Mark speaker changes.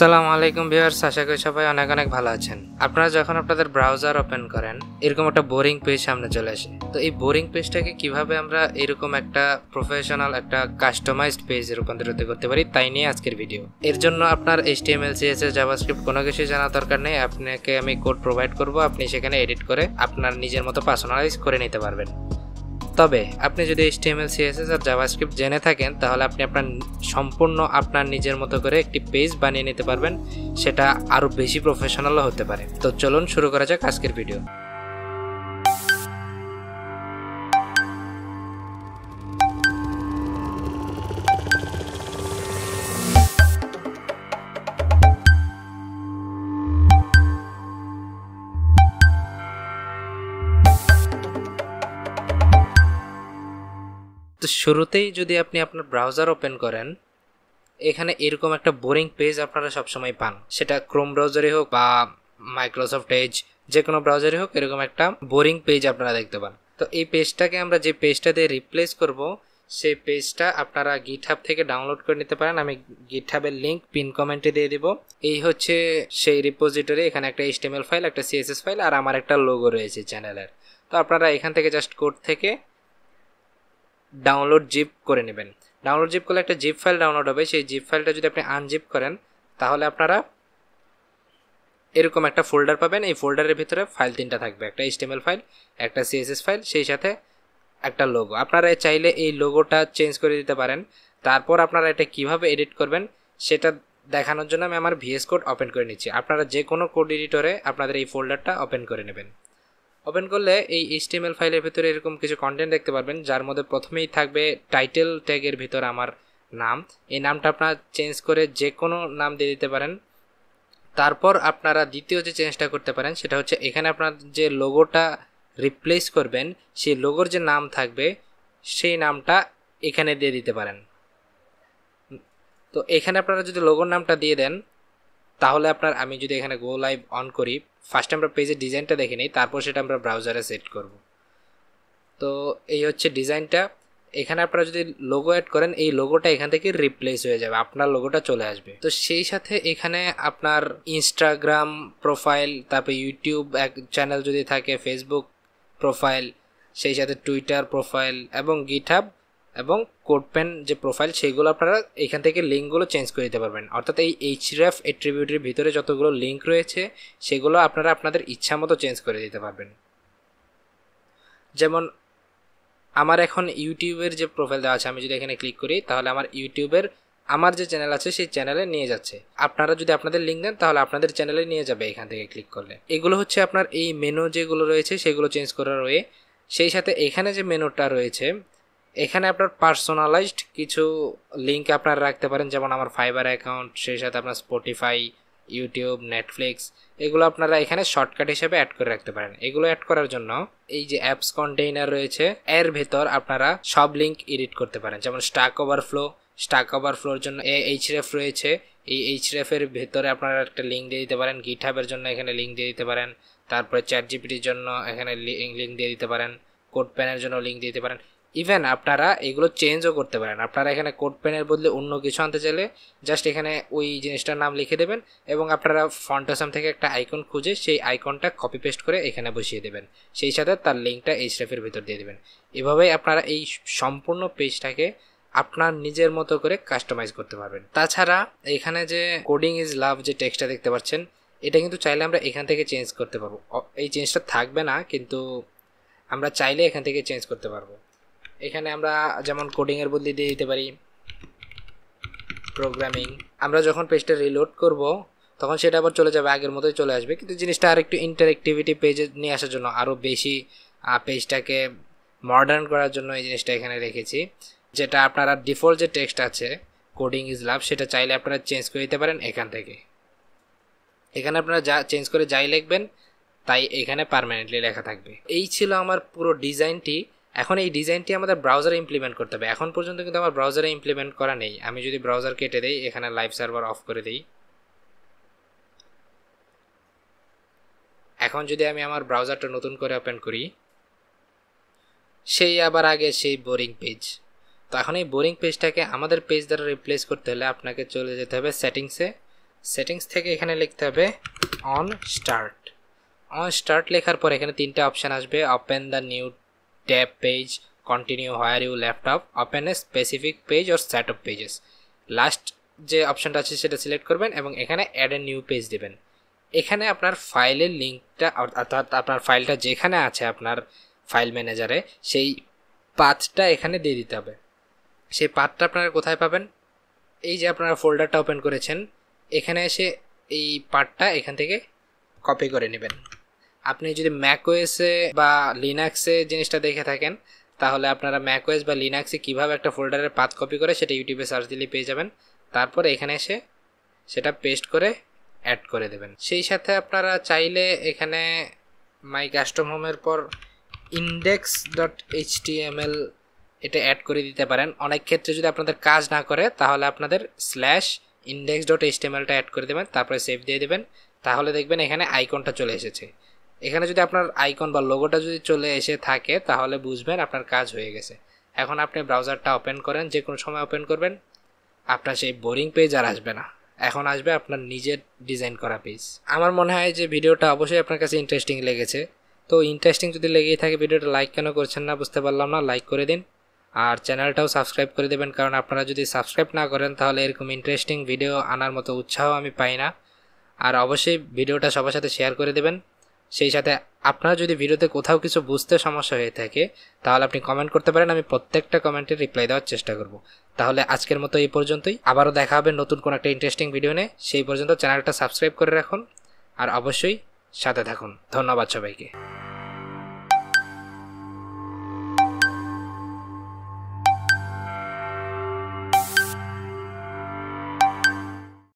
Speaker 1: সালাম আলাইকুম ভিউয়ার্স আশা করি সবাই অনেক অনেক ভালো আছেন আপনারা যখন আপনাদের ব্রাউজার ওপেন করেন এরকম একটা বোরিং পেজ সামনে চলে আসে তো এই বোরিং পেজটাকে কিভাবে আমরা এরকম একটা প্রফেশনাল একটা কাস্টমাইজড পেজে রূপান্তরিত করতে পারি তাই নিয়ে আজকের ভিডিও এর জন্য আপনার এইচটিএমএল সিএসএস জাভাস্ক্রিপ্ট কোনো কিছু জানা দরকার নেই আপনাকে আমি কোড প্রোভাইড করব আপনি সেখানে এডিট করে আপনার নিজের মতো পার্সোনালাইজ করে নিতে পারবেন তবে আপনি যদি HTML CSS আর জাভাস্ক্রিপ্ট জেনে থাকেন তাহলে আপনি আপনার সম্পূর্ণ আপনার নিজের মতো করে একটি পেজ বানিয়ে নিতে পারবেন সেটা আরও বেশি প্রফেশনালও হতে পারে তো চলুন শুরু করা যাক আজকের ভিডিও তো শুরুতেই যদি আপনি আপনার ব্রাউজার ওপেন করেন এখানে এরকম একটা বোরিং পেজ আপনারা সবসময় পান সেটা ক্রোম ব্রাউজারে হোক বা মাইক্রোসফট এজ যে কোনো ব্রাউজারে হোক এরকম একটা বোরিং পেজ আপনারা দেখতে পান তো এই পেজটাকে আমরা যে পেজটা দিয়ে রিপ্লেস করব সেই পেজটা আপনারা গিট হাব থেকে ডাউনলোড করে নিতে পারেন আমি গিট হাবের লিঙ্ক পিন কমেন্টে দিয়ে দিব এই হচ্ছে সেই রিপোজিটরি এখানে একটা এইচটিএমএল ফাইল একটা সিএসএস ফাইল আর আমার একটা লোগো রয়েছে চ্যানেলের তো আপনারা এখান থেকে জাস্ট কোড থেকে ডাউনলোড জিপ করে নেবেন ডাউনলোড জিপ করলে একটা জিপ ফাইল ডাউনলোড হবে সেই জিপ ফাইলটা যদি আপনি আনজিপ করেন তাহলে আপনারা এরকম একটা ফোল্ডার পাবেন এই ফোল্ডারের ভিতরে ফাইল তিনটা থাকবে একটা এইচটিএমএল ফাইল একটা সিএসএস ফাইল সেই সাথে একটা লোগো আপনারা চাইলে এই লোগোটা চেঞ্জ করে দিতে পারেন তারপর আপনারা এটা কিভাবে এডিট করবেন সেটা দেখানোর জন্য আমি আমার ভিএস কোড ওপেন করে নিচ্ছি আপনারা যে কোনো কোড এডিটরে আপনাদের এই ফোল্ডারটা ওপেন করে নেবেন ওপেন করলে এই এইচটিএমএল ফাইলের ভিতরে এরকম কিছু কন্টেন্ট দেখতে পারবেন যার মধ্যে প্রথমেই থাকবে টাইটেল ট্যাগের ভিতর আমার নাম এই নামটা আপনারা চেঞ্জ করে যে কোনো নাম দিয়ে দিতে পারেন তারপর আপনারা দ্বিতীয় যে চেঞ্জটা করতে পারেন সেটা হচ্ছে এখানে আপনার যে লোগোটা রিপ্লেস করবেন সেই লোগোর যে নাম থাকবে সেই নামটা এখানে দিয়ে দিতে পারেন তো এখানে আপনারা যদি লোগোর নামটা দিয়ে দেন তাহলে আপনার আমি যদি এখানে গো লাইভ অন করি ফার্স্ট আমরা পেজের ডিজাইনটা দেখে নিই তারপর সেটা আমরা ব্রাউজারে সেট করব তো এই হচ্ছে ডিজাইনটা এখানে আপনারা যদি লোগো অ্যাড করেন এই লোগোটা এখান থেকে রিপ্লেস হয়ে যাবে আপনার লোগোটা চলে আসবে তো সেই সাথে এখানে আপনার ইনস্টাগ্রাম প্রোফাইল তারপর ইউটিউব এক চ্যানেল যদি থাকে ফেসবুক প্রোফাইল সেই সাথে টুইটার প্রোফাইল এবং গিটহাব এবং কোডপেন যে প্রোফাইল সেইগুলো আপনারা এখান থেকে লিঙ্কগুলো চেঞ্জ করে দিতে পারবেন অর্থাৎ এই এইচডিএফ অ্যাট্রিবিউটির ভিতরে যতগুলো লিঙ্ক রয়েছে সেগুলো আপনারা আপনাদের ইচ্ছা মতো চেঞ্জ করে দিতে পারবেন যেমন আমার এখন ইউটিউবের যে প্রোফাইল দেওয়া আছে আমি যদি এখানে ক্লিক করি তাহলে আমার ইউটিউবের আমার যে চ্যানেল আছে সেই চ্যানেলে নিয়ে যাচ্ছে আপনারা যদি আপনাদের লিঙ্ক দেন তাহলে আপনাদের চ্যানেলে নিয়ে যাবে এখান থেকে ক্লিক করলে এগুলো হচ্ছে আপনার এই মেনু যেগুলো রয়েছে সেগুলো চেঞ্জ করা রয়ে সেই সাথে এখানে যে মেনুটা রয়েছে এখানে আপনার পার্সোনালাইজড কিছু লিঙ্ক আপনারা রাখতে পারেন যেমন আমার ফাইবার অ্যাকাউন্ট সেই সাথে আপনার স্পটিফাই ইউটিউব নেটফ্লিক্স এগুলো আপনারা এখানে শর্টকাট হিসেবে অ্যাড করে রাখতে পারেন এগুলো অ্যাড করার জন্য এই যে অ্যাপস কন্টেইনার রয়েছে এর ভেতর আপনারা সব লিঙ্ক এডিট করতে পারেন যেমন স্টাক ওভারফ্লো স্টাক ওভারফ্লোর জন্য এ এইচরেফ রয়েছে এই এইচরেফের ভেতরে আপনারা একটা লিঙ্ক দিয়ে দিতে পারেন গিট জন্য এখানে লিঙ্ক দিয়ে দিতে পারেন তারপরে চ্যাট জিপিটির জন্য এখানে লিঙ্ক দিয়ে দিতে পারেন কোড প্যানের জন্য লিঙ্ক দিয়ে দিতে পারেন ইভেন আপনারা এগুলো চেঞ্জও করতে পারেন আপনারা এখানে কোড পেনের বদলে অন্য কিছু আনতে চাইলে জাস্ট এখানে ওই জিনিসটার নাম লিখে দেবেন এবং আপনারা ফন্টাসাম থেকে একটা আইকন খুঁজে সেই আইকনটা কপি পেস্ট করে এখানে বসিয়ে দেবেন সেই সাথে তার লিঙ্কটা এই স্টাফের ভিতর দিয়ে দেবেন এভাবেই আপনারা এই সম্পূর্ণ পেজটাকে আপনার নিজের মতো করে কাস্টমাইজ করতে পারবেন তাছাড়া এখানে যে কোডিং ইজ লাভ যে টেক্সটটা দেখতে পাচ্ছেন এটা কিন্তু চাইলে আমরা এখান থেকে চেঞ্জ করতে পারবো এই চেঞ্জটা থাকবে না কিন্তু আমরা চাইলে এখান থেকে চেঞ্জ করতে পারবো এখানে আমরা যেমন কোডিংয়ের বদলি দিয়ে দিতে পারি প্রোগ্রামিং আমরা যখন পেজটা রিলোড করব তখন সেটা আবার চলে যাবে আগের মতোই চলে আসবে কিন্তু জিনিসটা আর একটু ইন্টারেক্টিভিটি পেজে নিয়ে আসার জন্য আরও বেশি পেজটাকে মডার্ন করার জন্য এই জিনিসটা এখানে রেখেছি যেটা আপনারা ডিফল্ট যে টেক্সট আছে কোডিং ইজ লাভ সেটা চাইলে আপনারা চেঞ্জ করে দিতে পারেন এখান থেকে এখানে আপনারা যা চেঞ্জ করে যাই লিখবেন তাই এখানে পারমানেন্টলি লেখা থাকবে এই ছিল আমার পুরো ডিজাইনটি এখন এই ডিজাইনটি আমাদের ব্রাউজারে ইমপ্লিমেন্ট করতে হবে এখন পর্যন্ত কিন্তু আমার ব্রাউজারে ইমপ্লিমেন্ট করা নেই আমি যদি ব্রাউজার কেটে দেই এখানে লাইভ সার্ভার অফ করে দিই এখন যদি আমি আমার ব্রাউজারটা নতুন করে ওপেন করি সেই আবার আগে সেই বোরিং পেজ তো এখন এই বোরিং পেজটাকে আমাদের পেজ দ্বারা রিপ্লেস করতে হলে আপনাকে চলে যেতে হবে সেটিংসে সেটিংস থেকে এখানে লিখতে হবে অন স্টার্ট অন স্টার্ট লেখার পর এখানে তিনটা অপশান আসবে open the new tab page continue where you left off open a specific page or set of pages last যে অপশনটা আছে সেটা সিলেক্ট করবেন এবং এখানে অ্যাড এ নিউ পেজ দেবেন এখানে আপনার ফাইলের লিঙ্কটা অর্থাৎ আপনার ফাইলটা যেখানে আছে আপনার ফাইল ম্যানেজারে সেই পাথটা এখানে দিয়ে দিতে হবে সেই পাথটা আপনারা কোথায় পাবেন এই যে আপনারা ফোল্ডারটা ওপেন করেছেন এখানে এসে এই পার্টটা এখান থেকে কপি করে নেবেন আপনি যদি ম্যাকওয়েসে বা লিনাক্সে জিনিসটা দেখে থাকেন তাহলে আপনারা ম্যাকওয়েস বা লিনাক্সে কিভাবে একটা ফোল্ডারের পাত কপি করে সেটা ইউটিউবে সার্চ দিলে পেয়ে যাবেন তারপরে এখানে এসে সেটা পেস্ট করে অ্যাড করে দেবেন সেই সাথে আপনারা চাইলে এখানে মাই কাস্টম হোমের পর ইন্ডেক্স ডট এইচটিএমএল এটা অ্যাড করে দিতে পারেন অনেক ক্ষেত্রে যদি আপনাদের কাজ না করে তাহলে আপনাদের স্ল্যাশ ইন্ডেক্স ডট এলটা অ্যাড করে দেবেন তারপরে সেভ দিয়ে দেবেন তাহলে দেখবেন এখানে আইকনটা চলে এসেছে এখানে যদি আপনার আইকন বা লোগোটা যদি চলে এসে থাকে তাহলে বুঝবেন আপনার কাজ হয়ে গেছে এখন আপনি ব্রাউজারটা ওপেন করেন যে কোনো সময় ওপেন করবেন আপনার সেই বোরিং পেজ আর আসবে না এখন আসবে আপনার নিজের ডিজাইন করা পেজ আমার মনে হয় যে ভিডিওটা অবশ্যই আপনার কাছে ইন্টারেস্টিং লেগেছে তো ইন্টারেস্টিং যদি লেগেই থাকে ভিডিওটা লাইক কেন করছেন না বুঝতে পারলাম না লাইক করে দিন আর চ্যানেলটাও সাবস্ক্রাইব করে দেবেন কারণ আপনারা যদি সাবস্ক্রাইব না করেন তাহলে এরকম ইন্টারেস্টিং ভিডিও আনার মতো উৎসাহ আমি পাই না আর অবশ্যই ভিডিওটা সবার সাথে শেয়ার করে দেবেন সেই সাথে আপনারা যদি ভিডিওতে কোথাও কিছু বুঝতে সমস্যা হয়ে থাকে তাহলে আপনি কমেন্ট করতে পারেন আমি প্রত্যেকটা কমেন্টে রিপ্লাই দেওয়ার চেষ্টা করব তাহলে আজকের মতো এই পর্যন্তই আবারও দেখা হবে নতুন কোনো একটা ইন্টারেস্টিং ভিডিও নিয়ে সেই পর্যন্ত চ্যানেলটা সাবস্ক্রাইব করে রাখুন আর অবশ্যই সাথে থাকুন ধন্যবাদ সবাইকে